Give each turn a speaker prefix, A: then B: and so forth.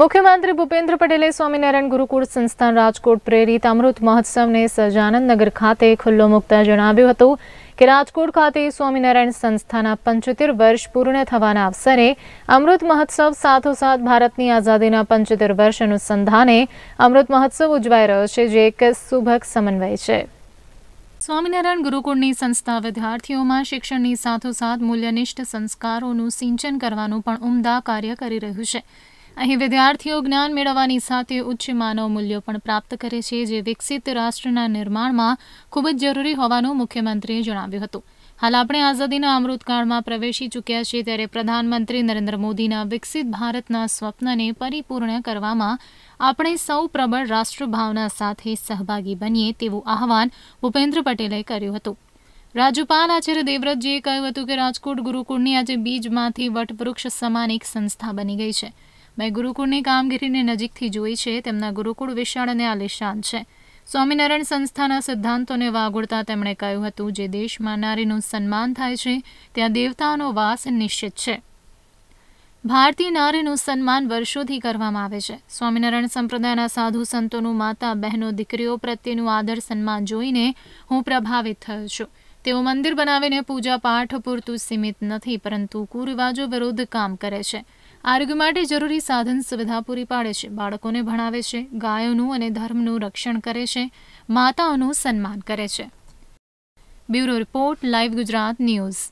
A: મુખ્યમંત્રી ભૂપેન્દ્ર પટેલે સ્વામિનારાયણ ગુરુકુળ સંસ્થાન રાજકોટ પ્રેરિત અમૃત મહોત્સવને સહજાનંદનગર ખાતે ખુલ્લો મૂકતા જણાવ્યું હતું કે રાજકોટ ખાતે સ્વામિનારાયણ સંસ્થાના પંચોતેર વર્ષ પૂર્ણ થવાના અવસરે અમૃત મહોત્સવ સાથોસાથ ભારતની આઝાદીના પંચોતેર વર્ષ અનુસંધાને અમૃત મહોત્સવ ઉજવાઈ રહ્યો છે જે એક સુભગ સમન્વય છે સ્વામિનારાયણ ગુરુકુળની સંસ્થા વિદ્યાર્થીઓમાં શિક્ષણની સાથોસાથ મૂલ્યનિષ્ઠ સંસ્કારોનું સિંચન કરવાનું પણ ઉમદા કાર્ય કરી રહ્યું છે અહીં વિદ્યાર્થીઓ જ્ઞાન મેળવવાની સાથે ઉચ્ચ માનવ મૂલ્યો પણ પ્રાપ્ત કરે છે જે વિકસિત રાષ્ટ્રના નિર્માણમાં ખૂબ જ જરૂરી હોવાનું મુખ્યમંત્રીએ જણાવ્યું હતું હાલ આપણે આઝાદીના અમૃતકાળમાં પ્રવેશી ચૂક્યા છીએ ત્યારે પ્રધાનમંત્રી નરેન્દ્ર મોદીના વિકસિત ભારતના સ્વપ્નને પરિપૂર્ણ કરવામાં આપણે સૌ પ્રબળ રાષ્ટ્રભાવના સાથે સહભાગી બનીએ તેવું આહવાન ભૂપેન્દ્ર પટેલે કર્યું હતું રાજ્યપાલ આચાર્ય દેવવ્રતજીએ કહ્યું હતું કે રાજકોટ ગુરુકુળની આજે બીજમાંથી વટવૃક્ષ સમાન એક સંસ્થા બની ગઈ છે મેં ગુરુકુળની કામગીરીને નજીકથી જોઈ છે તેમના ગુરુકુળ વિશાળ અને આલિશાન છે સ્વામિનારાયણ સંસ્થાના સિદ્ધાંતોને વાગોળતા તેમણે કહ્યું હતું જે દેશમાં નારીનું સન્માન થાય છે ત્યાં દેવતાનો વાસ નિશ્ચિત છે ભારતીય નારીનું સન્માન વર્ષોથી કરવામાં આવે છે સ્વામિનારાયણ સંપ્રદાયના સાધુ સંતોનું માતા બહેનો દીકરીઓ પ્રત્યેનું આદર સન્માન જોઈને હું પ્રભાવિત થયો છું તેઓ મંદિર બનાવીને પૂજા પાઠ પૂરતું સીમિત નથી પરંતુ કુરિવાજો વિરુદ્ધ કામ કરે છે આરોગ્ય માટે જરૂરી સાધન સુવિધા પૂરી પાડે છે બાળકોને ભણાવે છે ગાયોનું અને ધર્મનું રક્ષણ કરે છે માતાઓનું સન્માન કરે છે bureau report live Gujarat news